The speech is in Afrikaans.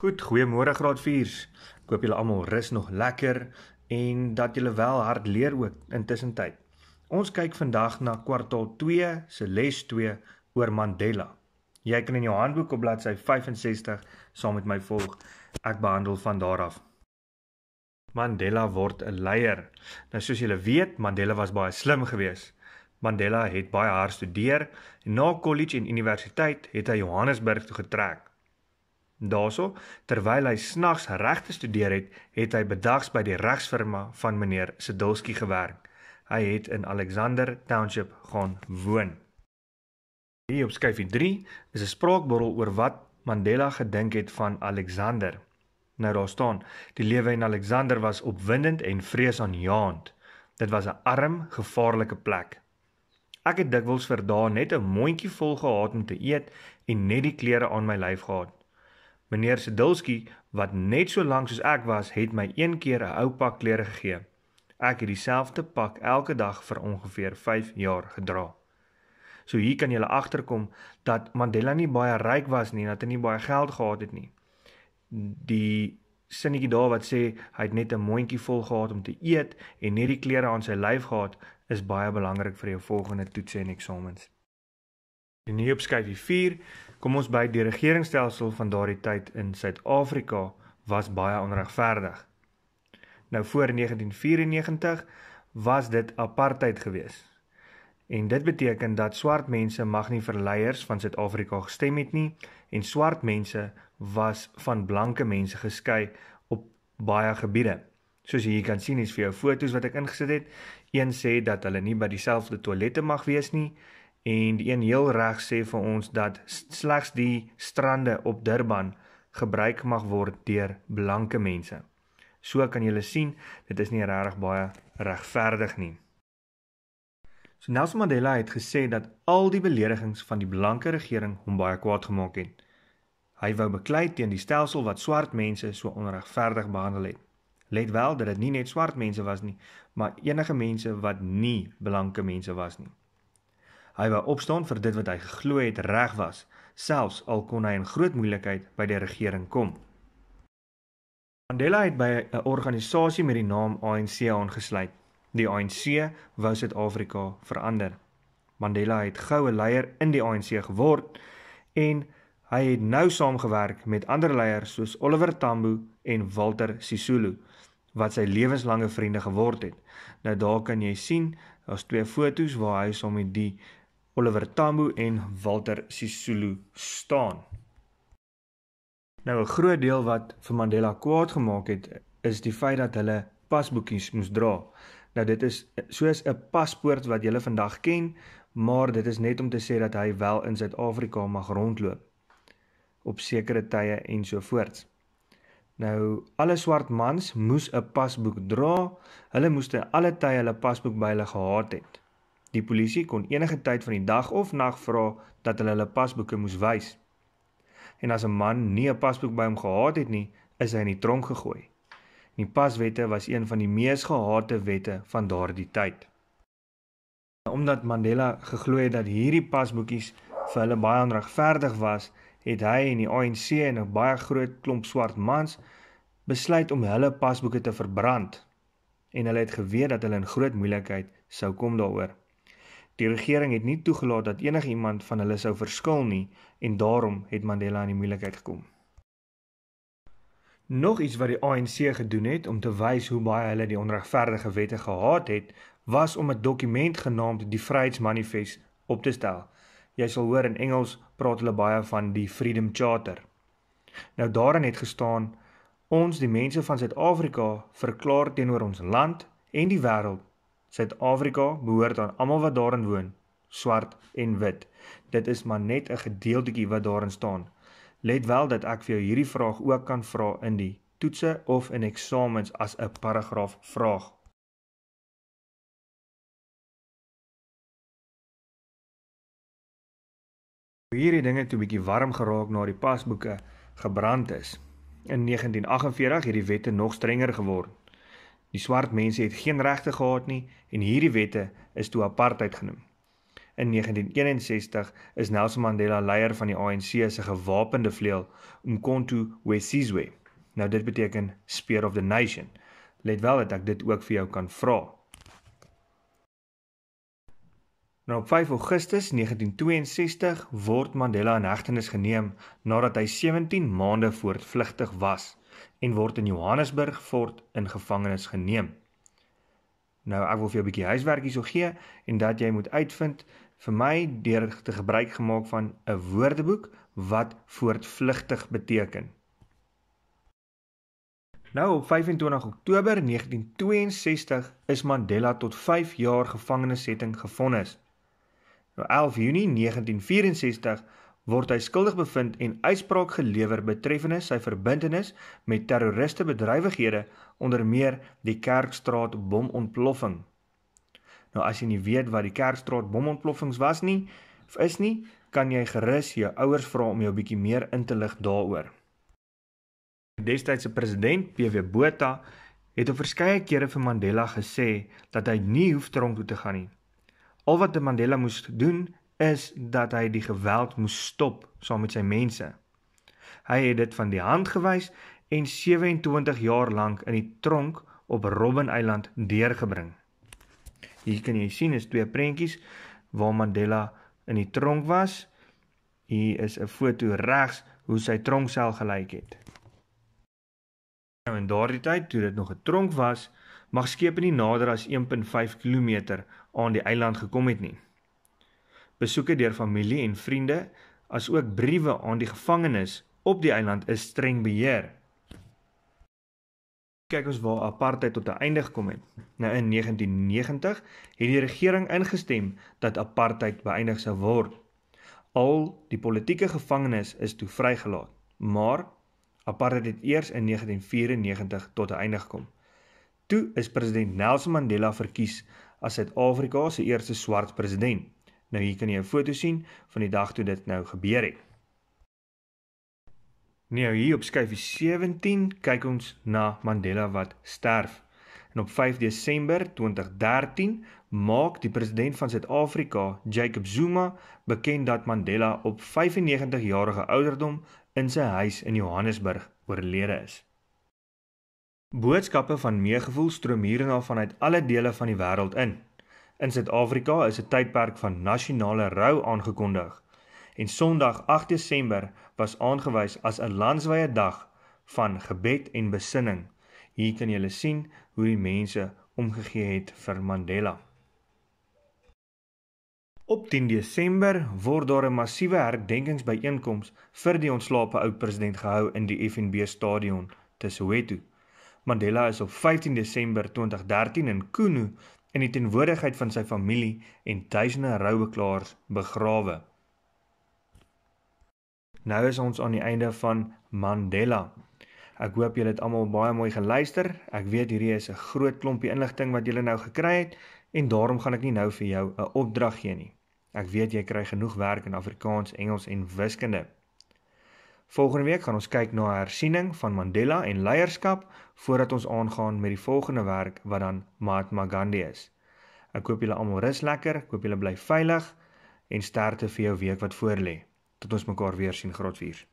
Goed, goeiemôre graad 4s. Ek hoop julle almal rus nog lekker en dat julle wel hard leer ook intussen tyd. Ons kyk vandag na kwartaal 2 se les 2 oor Mandela. Jy kan in jou handboek op bladsy 65 saam met my volg. Ek behandel van daar af. Mandela word 'n leier. Nou soos julle weet, Mandela was baie slim geweest. Mandela het baie hard studeer en na kollege en universiteit het hy Johannesburg toe getrek. Daarso, terwyl hy snags reg te studeer het, het hy bedags by die regsfirma van meneer Sidolski gewerk. Hy het in Alexander Township gaan woon. Hier op skyfie 3 is 'n spraakborrel oor wat Mandela gedink het van Alexander. Nou daar staan: Die lewe in Alexander was opwindend en vreesaanjaend. Dit was 'n arm, gevaarlike plek. Ek het dikwels vir dae net 'n mondjie vol gehad om te eet en net die klere aan my lyf gehad. Meneer Sedulski wat net so lank soos ek was, het my een keer 'n ou pak klere gegee. Ek het dieselfde pak elke dag vir ongeveer 5 jaar gedra. So hier kan jy agterkom dat Mandela nie baie ryk was nie, dat hy nie baie geld gehad het nie. Die sinnetjie daar wat sê hy het net 'n mondjie vol gehad om te eet en net die klere aan sy lyf gehad, is baie belangrik vir jou volgende toetse en eksamens. En nu op skyfie 4 kom ons by die regeringsstelsel van daardie tyd in Suid-Afrika was baie onregverdig. Nou voor 1994 was dit apartheid gewees. En dit beteken dat swart mense mag nie vir leiers van Suid-Afrika gestem het nie en swart mense was van blanke mense geskei op baie gebiede. Soos jy kan sien is vir jou foto's wat ek ingesit het, een sê dat hulle nie by dieselfde toilette mag wees nie En die een heel reg sê vir ons dat slegs die strande op Durban gebruik mag word deur blanke mense. So kan jy sien, dit is nie regtig baie regverdig nie. So Nelson Mandela het gesê dat al die beledigings van die blanke regering hom baie kwaad gemaak het. Hy wou beklei teen die stelsel wat swart mense so onregverdig behandel het. Let wel dat dit nie net swart mense was nie, maar enige mense wat nie blanke mense was nie. Hy wou opstaan vir dit wat hy geglo het reg was, selfs al kon hy in groot moeilikheid by die regering kom. Mandela het by 'n organisasie met die naam ANC aangesluit. Die ANC wou Suid-Afrika verander. Mandela het goue leier in die ANC geword en hy het nou saamgewerk met ander leiers soos Oliver Tambo en Walter Sisulu wat sy lewenslange vriende geword het. Nou daar kan jy sien, daar's twee fotos waar hy saam met die uh, Oliver Tambo en Walter Sisulu staan. Nou 'n groot deel wat vir Mandela kwaad gemaak het, is die feit dat hulle pasboekies moes dra. Nou dit is soos 'n paspoort wat jy vandag ken, maar dit is net om te sê dat hy wel in Suid-Afrika mag rondloop op sekere tye en so voort. Nou alle swart mans moes 'n pasboek dra. Hulle moeste alle tye hulle pasboek by hulle gehad het. Die polisie kon enige tyd van die dag of nag vra dat hulle hulle pasboeke moes wys. En as 'n man nie 'n pasboek by hom gehad het nie, is hy in die tronk gegooi. Die paswette was een van die mees gehate wette van daardie tyd. Omdat Mandela geglo het dat hierdie pasboekies vir hulle baie onregverdig was, het hy en die ANC en 'n baie groot klomp swart mans besluit om hulle pasboeke te verbrand. En hulle het geweet dat hulle in groot moeilikheid sou kom daaroor. Die regering het nie toegelaat dat enigiemand van hulle sou verskil nie en daarom het Mandela in die moeilikheid gekom. Nog iets wat die ANC gedoen het om te wys hoe baie hulle die onregverdige wette gehaat het, was om 'n dokument genaamd die Vryheidsmanifest op te stel. Jy sal hoor in Engels praat hulle baie van die Freedom Charter. Nou daarin het gestaan: Ons, die mense van Suid-Afrika, verklaar teenoor ons land en die wêreld Suid-Afrika behoort aan almal wat daarin woon, swart en wit. Dit is maar net 'n gedeeltjie wat daarin staan. Let wel dat ek vir jou hierdie vraag ook kan vra in die toetse of in eksamens as 'n paragraaf vraag. Hierdie dinge het 'n bietjie warm geraak na die pasboeke gebrand is. In 1948 het die wette nog strenger geword. Die swart mense het geen regte gehad nie en hierdie wette is toe apartheid genoem. In 1961 is Nelson Mandela leier van die ANC se gewapende vleuel Umkhonto we Sizwe. Nou dit beteken Spear of the Nation. Let wel dat ek dit ook vir jou kan vra. Nou op 5 Augustus 1962 word Mandela in hegtenis geneem nadat hy 17 maande voortvlugtig was en word in Johannesburg fort in gevangenis geneem. Nou ek wil vir jou 'n bietjie huiswerk hierso gee en dat jy moet uitvind vir my deur te gebruik gemaak van 'n woordeboek wat voortvlugtig beteken. Nou op 25 Oktober 1962 is Mandela tot 5 jaar gevangenissetting gevonnis. Nou 11 Junie 1964 word hy skuldig bevind en uitspraak gelewer betreffende sy verbintenis met terroriste bedrywighede onder meer die Kerkstraat bomontploffing. Nou as jy nie weet wat die Kerkstraat bomontploffings was nie of is nie, kan jy gerus jou ouers vra om jou bietjie meer in te lig daaroor. Destydse president PW Botha het op verskeie kere vir Mandela gesê dat hy nie hoef tronk toe te gaan nie. Al wat Mandela moes doen is dat hy die geweld moes stop saam met sy mense. Hy het dit van die hand gewys en 27 jaar lank in die tronk op Robben Eiland deurgebring. Hier kan jy sien is twee prentjies waar Mandela in die tronk was. Hier is 'n foto regs hoe sy tronksel gelyk het. Nou in daardie tyd toe dit nog 'n tronk was, mag skepe nie nader as 1.5 km aan die eiland gekom het nie. Besoeke deur familie en vriende, asook briewe aan die gevangenes op die eiland is streng beheer. Kyk ons waar apartheid tot 'n einde gekom het. Nou in 1990 het die regering ingestem dat apartheid beëindig sou word. Al die politieke gevangenes is toe vrygelaat, maar apartheid het eers in 1994 tot 'n einde gekom. Toe is president Nelson Mandela verkies as Suid-Afrika se eerste swart president. Nou hier kan jy 'n foto sien van die dag toe dit nou gebeur het. Nou hier op skyfie 17 kyk ons na Mandela wat sterf. En op 5 Desember 2013 maak die president van Suid-Afrika, Jacob Zuma, bekend dat Mandela op 95 jarige ouderdom in sy huis in Johannesburg oorlede is. Boodskappe van meegevoel stroom hierna vanuit alle dele van die wêreld in. In Suid-Afrika is 'n tydperk van nasionale rou aangekondig en Sondag 8 Desember was aangewys as 'n landwyse dag van gebed en besinning. Hier kan jy hulle sien hoe die mense omgegee het vir Mandela. Op 10 Desember word daar 'n massiewe herdenkingsbyeenkoms vir die ontslape oud-president gehou in die FNB Stadion te Soweto. Mandela is op 15 Desember 2013 in Kunu in die teenwoordigheid van sy familie en duisende roubeklaars begrawe. Nou is ons aan die einde van Mandela. Ek hoop julle het almal baie mooi geluister. Ek weet hierdie is 'n groot klompie inligting wat julle nou gekry het en daarom gaan ek nie nou vir jou 'n opdrag gee nie. Ek weet jy kry genoeg werk in Afrikaans, Engels en wiskunde. Volgende week gaan ons kyk na hersiening van Mandela en leierskap voordat ons aangaan met die volgende werk wat dan Mahatma Gandhi is. Ek hoop julle almal rus lekker, ek hoop julle bly veilig en sterkte vir jou week wat voorlê. Tot ons mekaar weer sien grotvuur.